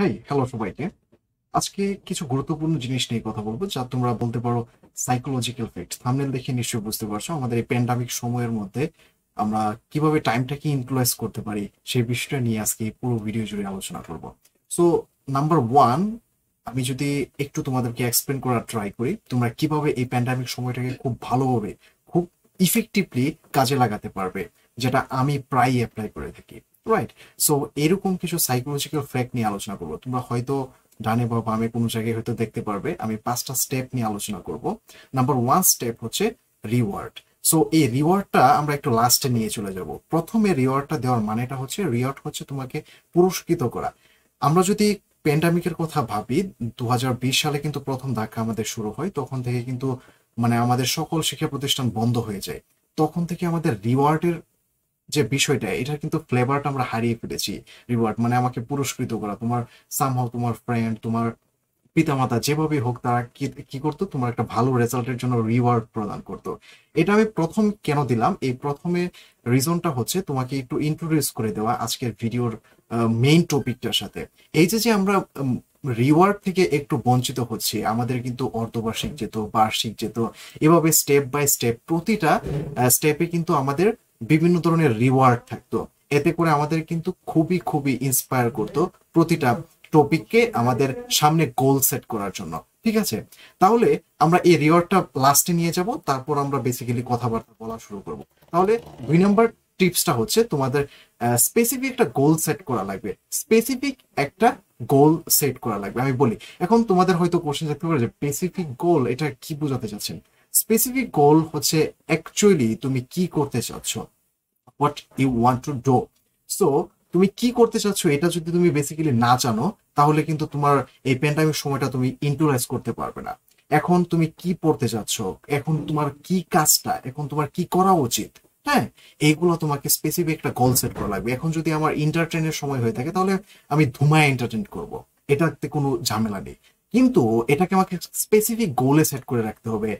হ্যাঁ হ্যালো সবাইকে আজকে কিছু গুরুত্বপূর্ণ জিনিস নিয়ে কথা বলবো যা তোমরা বলতে পারো সাইকোলজিক্যাল ফ্যাক্ট থামনেল দেখে নিশ্চয়ই বুঝতে পারছো আমাদের এই প্যান্ডামিক সময়ের মধ্যে আমরা কিভাবে টাইমটাকে ইনফ্লুয়েস করতে পারি সেই বিষয়টা নিয়ে আজকে পুরো ভিডিও জুড়ে আলোচনা করব সো নাম্বার ওয়ান আমি যদি একটু তোমাদেরকে এক্সপ্লেন করার ট্রাই করি তোমরা কিভাবে এই প্যান্ডামিক সময়টাকে খুব ভালোভাবে খুব ইফেক্টিভলি কাজে লাগাতে পারবে যেটা আমি প্রায় অ্যাপ্লাই করে থাকি রাইট সো এরকম কিছু সাইকোলজিক্যাল ফ্যাক্ট নিয়ে আলোচনা করবো তোমরা হয়তো ডানে বা বামে কোনো জায়গায় হয়তো দেখতে পারবে আমি পাঁচটা স্টেপ নিয়ে আলোচনা করব নাম্বার ওয়ান স্টেপ হচ্ছে রিওয়ার্ড সো এই রিওয়ার্ডটা আমরা একটু লাস্টে নিয়ে চলে যাব প্রথমে রিওয়ার্ডটা দেওয়ার মানেটা হচ্ছে রিওয়ার্ড হচ্ছে তোমাকে পুরস্কৃত করা আমরা যদি প্যান্ডামিকের কথা ভাবি দু সালে কিন্তু প্রথম ধাক্কা আমাদের শুরু হয় তখন থেকে কিন্তু মানে আমাদের সকল শিক্ষা প্রতিষ্ঠান বন্ধ হয়ে যায় তখন থেকে আমাদের রিওয়ার্ডের যে বিষয়টা এটার কিন্তু ফ্লেভারটা আমরা হারিয়ে ফেলেছি রিওয়ার্ড মানে আমাকে পুরস্কৃত করা তোমার সামহাও তোমার ফ্রেন্ড তোমার পিতামাতা যেভাবে হোক তারা কি কি করতো তোমার একটা ভালো রেজাল্টের জন্য রিওয়ার্ড প্রদান করতো এটা আমি প্রথম কেন দিলাম এই প্রথমে রিজনটা হচ্ছে তোমাকে একটু ইন্ট্রোডিউস করে দেওয়া আজকের ভিডিওর মেইন টপিকটার সাথে এই যে যে আমরা রিওয়ার্ড থেকে একটু বঞ্চিত হচ্ছে আমাদের কিন্তু অর্ধবার্ষিক যেত বার্ষিক যেত এভাবে স্টেপ বাই স্টেপ প্রতিটা স্টেপে কিন্তু আমাদের বিভিন্ন ধরনের রিওয়ার্ড থাকতো এতে করে আমাদের কিন্তু খুবই খুবই ইন্সপায়ার করতো প্রতিটা টপিককে আমাদের সামনে গোল সেট করার জন্য ঠিক আছে তাহলে আমরা এই রিওয়ার্ডটা লাস্টে নিয়ে যাব তারপর আমরা বেসিক্যালি কথাবার্তা বলা শুরু করব তাহলে দুই নম্বর টিপসটা হচ্ছে তোমাদের স্পেসিফিক একটা গোল সেট করা লাগবে স্পেসিফিক একটা গোল সেট করা লাগবে আমি বলি এখন তোমাদের হয়তো কোশ্চেন থাকতে পারে যে স্পেসিফিক গোল এটা কি বোঝাতে চাচ্ছেন স্পেসিফিক গোল হচ্ছে অ্যাকচুয়ালি তুমি কি করতে চাচ্ছ what you want to do so তুমি কি করতে চাচ্ছ এটা যদি তুমি বেসিক্যালি না জানো তাহলে কিন্তু তোমার এই প্যান্ডামিক সময়টা তুমি ইন্টুলাইজ করতে পারবে না এখন তুমি কি পড়তে চাচ্ছ এখন তোমার কি কাজটা এখন তোমার কি করা উচিত হ্যাঁ এইগুলো তোমাকে স্পেসিফিক একটা গোল সেট করা লাগবে এখন যদি আমার এন্টারটেনের সময় হয়ে থাকে তাহলে আমি ধুমায় এন্টারটেন করব এটাতে কোনো ঝামেলা নেই কিন্তু এটাকে আমাকে স্পেসিফিক গোলে সেট করে রাখতে হবে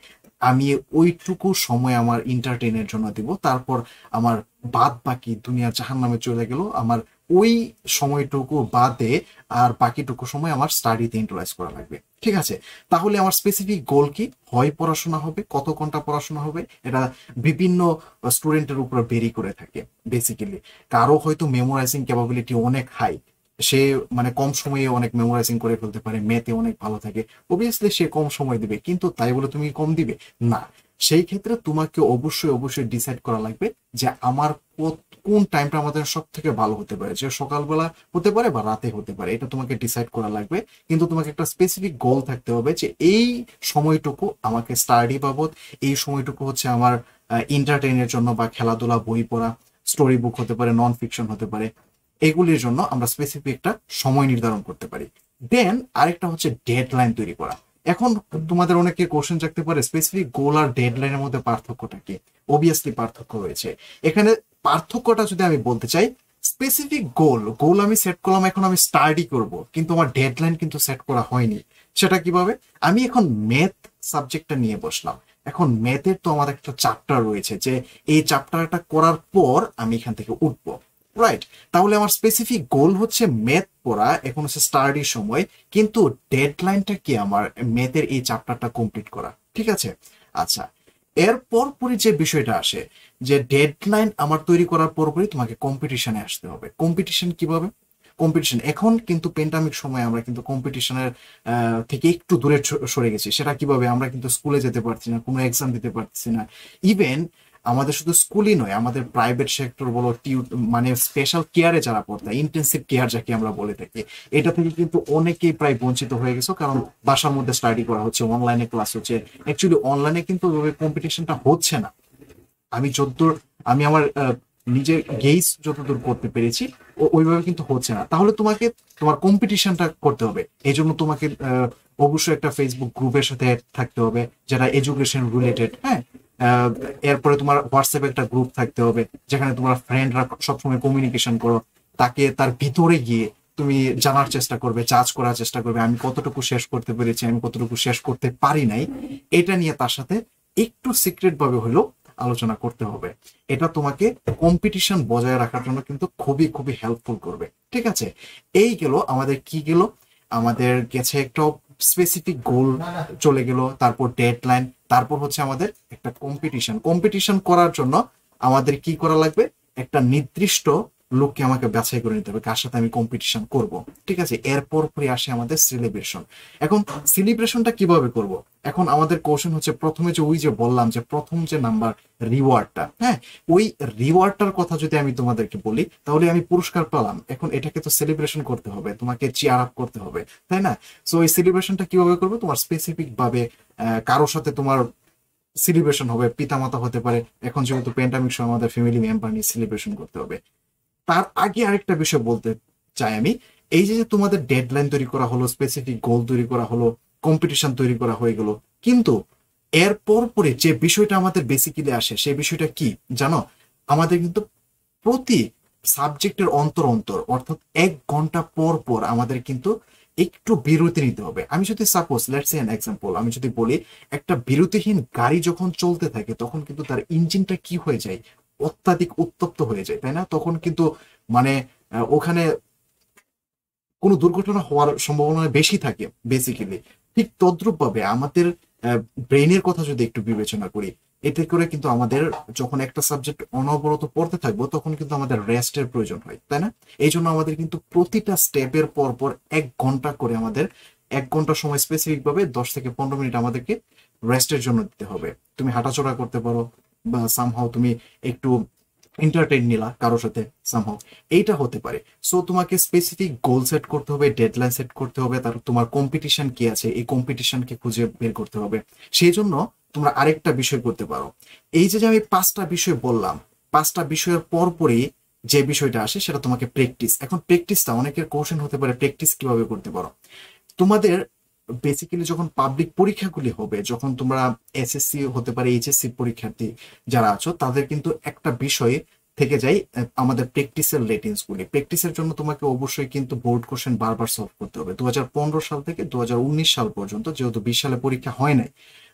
আমি ওইটুকু সময় আমার এন্টারটেনের জন্য দিব তারপর আমার বাদ বাকি দুনিয়া জাহান নামে চলে গেল আমার ওই সময়টুকু বাদে আর বাকিটুকু সময় আমার স্টাডিতে ইন্টারাইজ করা লাগবে ঠিক আছে তাহলে আমার স্পেসিফিক গোল কি হয় পড়াশোনা হবে কত ঘন্টা পড়াশোনা হবে এটা বিভিন্ন স্টুডেন্টের উপর বেরি করে থাকে বেসিক্যালি কারো হয়তো মেমোরাইজিং ক্যাপাবিলিটি অনেক হাই সে মানে কম সময়ে অনেক মেমোরাইজিং করে ফেলতে পারে মেতে অনেক ভালো থাকে অবভিয়াসলি সে কম সময় দিবে কিন্তু তাই বলে তুমি কম দিবে না সেই ক্ষেত্রে তোমাকে অবশ্যই অবশ্যই ডিসাইড করা লাগবে যে আমার কোন টাইমটা আমাদের সব থেকে ভালো হতে পারে যে সকালবেলা হতে পারে বা রাতে হতে পারে এটা তোমাকে ডিসাইড করা লাগবে কিন্তু তোমাকে একটা স্পেসিফিক গোল থাকতে হবে যে এই সময়টুকু আমাকে স্টাডি বাবদ এই সময়টুকু হচ্ছে আমার এন্টারটেইনের জন্য বা খেলাধুলা বই পড়া স্টোরি বুক হতে পারে নন ফিকশন হতে পারে এগুলির জন্য আমরা স্পেসিফিক একটা সময় নির্ধারণ করতে পারি দেন আরেকটা হচ্ছে ডেডলাইন তৈরি করা এখন তোমাদের অনেকে কোশ্চেন থাকতে পারে স্পেসিফিক গোল আর ডেডলাইনের মধ্যে পার্থক্যটা কি অবভিয়াসলি পার্থক্য রয়েছে এখানে পার্থক্যটা যদি আমি বলতে চাই স্পেসিফিক গোল গোল আমি সেট করলাম এখন আমি স্টাডি করব কিন্তু আমার ডেডলাইন কিন্তু সেট করা হয়নি সেটা কিভাবে আমি এখন ম্যাথ সাবজেক্টটা নিয়ে বসলাম এখন ম্যাথের তো আমার একটা চ্যাপ্টার রয়েছে যে এই চ্যাপ্টারটা করার পর আমি এখান থেকে উঠবো রাইট তাহলে আমার স্পেসিফিক গোল হচ্ছে ম্যাথ পড়া এখন হচ্ছে স্টাডির সময় কিন্তু ডেডলাইনটা কি আমার ম্যাথের এই চ্যাপ্টারটা কমপ্লিট করা ঠিক আছে আচ্ছা এর পরপরই যে বিষয়টা আসে যে ডেডলাইন আমার তৈরি করার পরপরই তোমাকে কম্পিটিশনে আসতে হবে কম্পিটিশন কিভাবে কম্পিটিশন এখন কিন্তু পেন্ডামিক সময় আমরা কিন্তু কম্পিটিশনের থেকে একটু দূরে সরে গেছি সেটা কিভাবে আমরা কিন্তু স্কুলে যেতে পারছি না কোনো এক্সাম দিতে পারছি না ইভেন আমাদের শুধু স্কুলই নয় আমাদের প্রাইভেট সেক্টর বলো মানে স্পেশাল কেয়ারে যারা পড়তে ইন্টেন্সিভ কেয়ার যাকে আমরা বলে থাকি এটা থেকে কিন্তু অনেকেই প্রায় বঞ্চিত হয়ে গেছে কারণ বাসার মধ্যে স্টাডি করা হচ্ছে অনলাইনে ক্লাস হচ্ছে অ্যাকচুয়ালি অনলাইনে কিন্তু ওইভাবে কম্পিটিশনটা হচ্ছে না আমি যতদূর আমি আমার নিজের গেইস যতদূর করতে পেরেছি ওইভাবে কিন্তু হচ্ছে না তাহলে তোমাকে তোমার কম্পিটিশনটা করতে হবে এই জন্য তোমাকে অবশ্যই একটা ফেসবুক গ্রুপের সাথে থাকতে হবে যারা এডুকেশন রিলেটেড হ্যাঁ এরপরে তোমার হোয়াটসঅ্যাপে একটা গ্রুপ থাকতে হবে যেখানে তোমার ফ্রেন্ডরা সবসময় কমিউনিকেশন করো তাকে তার ভিতরে গিয়ে তুমি জানার চেষ্টা করবে চার্জ করার চেষ্টা করবে আমি কতটুকু শেষ করতে পেরেছি আমি কতটুকু শেষ করতে পারি নাই এটা নিয়ে তার সাথে একটু সিক্রেট ভাবে হলেও আলোচনা করতে হবে এটা তোমাকে কম্পিটিশন বজায় রাখার জন্য কিন্তু খুবই খুবই হেল্পফুল করবে ঠিক আছে এই গেল আমাদের কি গেল আমাদের গেছে একটা স্পেসিফিক গোল চলে গেল তারপর ডেড লাইন তারপর হচ্ছে আমাদের একটা কম্পিটিশন কম্পিটিশন করার জন্য আমাদের কি করা লাগবে একটা নির্দিষ্ট লোককে আমাকে বাছাই করে নিতে হবে কার সাথে আমি কম্পিটিশন করব ঠিক আছে এরপর পরে আসে আমাদের সেলিব্রেশন এখন সেলিব্রেশনটা কিভাবে করব এখন আমাদের কোশ্চেন হচ্ছে প্রথমে যে ওই যে বললাম যে প্রথম যে নাম্বার রিওয়ার্ডটা হ্যাঁ ওই রিওয়ার্ডটার কথা যদি আমি তোমাদেরকে বলি তাহলে আমি পুরস্কার পেলাম এখন এটাকে তো সেলিব্রেশন করতে হবে তোমাকে চেয়ার আপ করতে হবে তাই না সো এই সেলিব্রেশনটা কিভাবে করবো তোমার স্পেসিফিক ভাবে কারোর সাথে তোমার সেলিব্রেশন হবে পিতামাতা হতে পারে এখন যেহেতু প্যান্ডামিক সময় আমাদের ফ্যামিলি মেম্বার নিয়ে সেলিব্রেশন করতে হবে তার আগে আরেকটা বিষয় বলতে চাই আমি এই যে তোমাদের ডেডলাইন তৈরি করা হলো স্পেসিফিক গোল তৈরি করা হলো কম্পিটিশন তৈরি করা হয়ে গেল কিন্তু এর পরে যে বিষয়টা আমাদের বেসিক্যালি আসে সেই বিষয়টা কি জানো আমাদের কিন্তু প্রতি সাবজেক্টের অন্তর অন্তর অর্থাৎ এক ঘন্টা পর পর আমাদের কিন্তু একটু বিরতি নিতে হবে আমি যদি সাপোজ লেটস এন এক্সাম্পল আমি যদি বলি একটা বিরতিহীন গাড়ি যখন চলতে থাকে তখন কিন্তু তার ইঞ্জিনটা কি হয়ে যায় অত্যাধিক উত্তপ্ত হয়ে যায় তাই না তখন কিন্তু মানে ওখানে কোনো দুর্ঘটনা হওয়ার সম্ভাবনা বেশি থাকে বেসিক্যালি ঠিক তদ্রুপভাবে আমাদের ব্রেনের কথা যদি একটু বিবেচনা করি এতে করে কিন্তু আমাদের যখন একটা সাবজেক্ট অনবরত পড়তে থাকবো তখন কিন্তু আমাদের রেস্টের প্রয়োজন হয় তাই না এই জন্য আমাদের কিন্তু প্রতিটা স্টেপের পর পর এক ঘন্টা করে আমাদের এক ঘন্টা সময় স্পেসিফিক ভাবে দশ থেকে পনেরো মিনিট আমাদেরকে রেস্টের জন্য দিতে হবে তুমি হাঁটাচড়া করতে পারো সামহাও তুমি একটু এন্টারটেন নিলা কারোর সাথে সামহাও এইটা হতে পারে সো তোমাকে স্পেসিফিক গোল সেট করতে হবে ডেডলাইন সেট করতে হবে তার তোমার কম্পিটিশন কি আছে এই কম্পিটিশনকে খুঁজে বের করতে হবে সেই জন্য তোমরা আরেকটা বিষয় করতে পারো এই যে আমি পাঁচটা বিষয় বললাম পাঁচটা বিষয়ের পরপরই যে বিষয়টা আসে সেটা তোমাকে প্র্যাকটিস এখন প্র্যাকটিসটা অনেকের কোশ্চেন হতে পারে প্র্যাকটিস কিভাবে করতে পারো তোমাদের বেসিক্যালি যখন পাবলিক পরীক্ষাগুলি হবে যখন তোমরা এসএসসি হতে পারে এইচএসসি পরীক্ষার্থী যারা আছো তাদের কিন্তু একটা বিষয়ে থেকে যাই আমাদের প্র্যাকটিসের গুলি প্র্যাকটিসের জন্য তোমাকে অবশ্যই কিন্তু বোর্ড কোশ্চেন বারবার সলভ করতে হবে দু সাল থেকে দু সাল পর্যন্ত যেহেতু বিশ সালে পরীক্ষা হয় নাই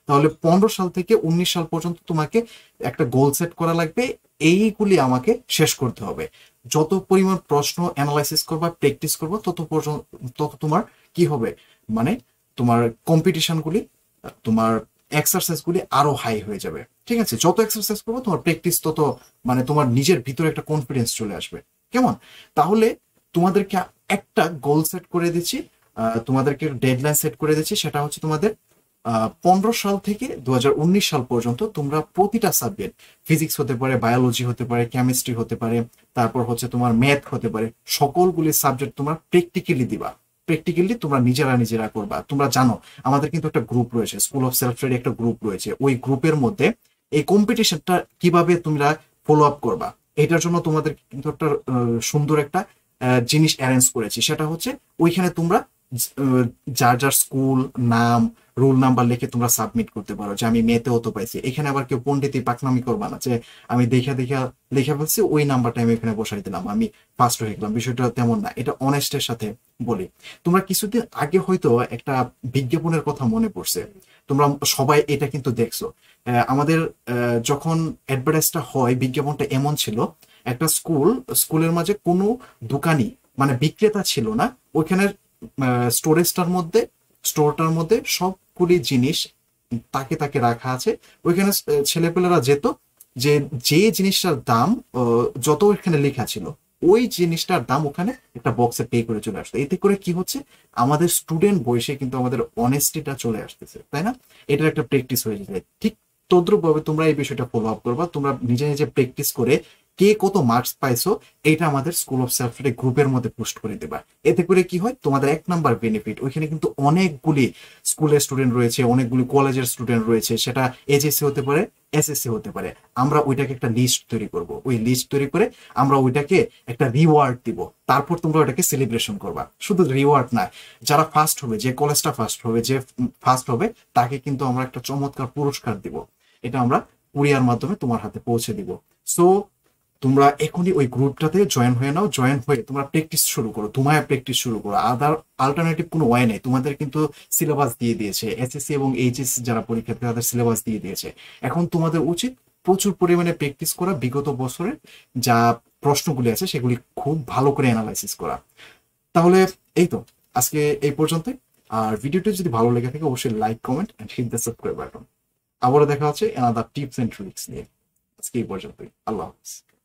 তাহলে পনেরো সাল থেকে উনিশ সাল পর্যন্ত তোমাকে একটা গোল সেট করা লাগবে এইগুলি আমাকে শেষ করতে হবে যত পরিমাণ প্রশ্ন অ্যানালাইসিস করবা প্র্যাকটিস করবা তত পর্যন্ত তত তোমার কি হবে মানে তোমার কম্পিটিশনগুলি তোমার এক্সারসাইজগুলি আরো হাই হয়ে যাবে ঠিক আছে যত এক্সারসাইজ করবো তোমার প্র্যাকটিস তত মানে তোমার নিজের ভিতরে একটা কনফিডেন্স চলে আসবে কেমন তাহলে তোমাদেরকে একটা গোল সেট করে দিচ্ছি তোমাদেরকে ডেডলাইন সেট করে দিচ্ছি সেটা হচ্ছে তোমাদের পনেরো সাল থেকে দু সাল পর্যন্ত তোমরা প্রতিটা সাবজেক্ট ফিজিক্স হতে পারে বায়োলজি হতে পারে কেমিস্ট্রি হতে পারে তারপর হচ্ছে তোমার ম্যাথ হতে পারে সকলগুলি সাবজেক্ট তোমার প্র্যাকটিক্যালি দিবা প্র্যাকটিক্যালি তোমরা নিজেরা নিজেরা করবা তোমরা জানো আমাদের কিন্তু একটা গ্রুপ রয়েছে স্কুল অফ সেলফ ট্রেড একটা গ্রুপ রয়েছে ওই গ্রুপের মধ্যে এই কম্পিটিশনটা কিভাবে তোমরা ফলো আপ করবা এটার জন্য তোমাদের কিন্তু একটা সুন্দর একটা জিনিস অ্যারেঞ্জ করেছি সেটা হচ্ছে ওইখানে তোমরা যার যার স্কুল নাম রোল নাম্বার লিখে তোমরা সাবমিট করতে পারো যে আমি মেয়েতে হতে পাইছি এখানে আবার কেউ পন্ডিতি পাকনামি করবা না যে আমি দেখা দেখা লেখা ফেলছি ওই নাম্বারটা আমি এখানে বসাই দিলাম আমি ফার্স্ট হয়ে গেলাম বিষয়টা তেমন না এটা অনেস্টের সাথে বলি তোমরা কিছুদিন আগে হয়তো একটা বিজ্ঞাপনের কথা মনে পড়ছে তোমরা সবাই এটা কিন্তু দেখছো আমাদের যখন অ্যাডভার্টাইজটা হয় বিজ্ঞাপনটা এমন ছিল একটা স্কুল স্কুলের মাঝে কোনো দোকানি মানে বিক্রেতা ছিল না ওইখানে স্টোরেজটার মধ্যে স্টোরটার মধ্যে সবগুলি জিনিস তাকে তাকে রাখা আছে ওইখানে ছেলেপেলেরা যেত যে যে জিনিসটার দাম যত এখানে লেখা ছিল ওই জিনিসটার দাম ওখানে একটা বক্সে পে করে চলে আসতো এতে করে কি হচ্ছে আমাদের স্টুডেন্ট বয়সে কিন্তু আমাদের অনেস্টিটা চলে আসতেছে তাই না এটার একটা প্র্যাকটিস হয়ে যায় ঠিক তদ্রুপভাবে তোমরা এই বিষয়টা ফলো আপ করবা তোমরা নিজে নিজে প্র্যাকটিস করে কে কত মার্কস পাইছো এটা আমাদের স্কুল অফ সেলফ স্টাডি গ্রুপের মধ্যে পোস্ট করে দেবা এতে করে কি হয় তোমাদের এক নাম্বার বেনিফিট ওইখানে কিন্তু অনেকগুলি স্কুলের স্টুডেন্ট রয়েছে অনেকগুলি কলেজের স্টুডেন্ট রয়েছে সেটা এইচএসসি হতে পারে এসএসসি হতে পারে আমরা ওইটাকে একটা লিস্ট তৈরি করব ওই লিস্ট তৈরি করে আমরা ওইটাকে একটা রিওয়ার্ড দিব তারপর তোমরা ওইটাকে সেলিব্রেশন করবা শুধু রিওয়ার্ড না যারা ফার্স্ট হবে যে কলেজটা ফার্স্ট হবে যে ফার্স্ট হবে তাকে কিন্তু আমরা একটা চমৎকার পুরস্কার দিব এটা আমরা কুরিয়ার মাধ্যমে তোমার হাতে পৌঁছে দিব সো তোমরা এখনই ওই গ্রুপটাতে জয়েন হয়ে নাও জয়েন হয়ে তোমরা প্র্যাকটিস শুরু করো তোমায় প্র্যাকটিস শুরু করো আদার আলটারনেটিভ কোনো ওয়ে নেই তোমাদের কিন্তু সিলেবাস দিয়ে দিয়েছে এসএসসি এবং এইচএস যারা পরীক্ষা তাদের সিলেবাস দিয়ে দিয়েছে এখন তোমাদের উচিত প্রচুর পরিমাণে প্র্যাকটিস করা বিগত বছরের যা প্রশ্নগুলি আছে সেগুলি খুব ভালো করে অ্যানালাইসিস করা তাহলে এই তো আজকে এই পর্যন্ত আর ভিডিওটি যদি ভালো লেগে থাকে অবশ্যই like comment and hit the subscribe button আবারও দেখা হচ্ছে অ্যানাদার টিপস অ্যান্ড ট্রিক্স নিয়ে আজকে এই পর্যন্তই আল্লাহ হাফিজ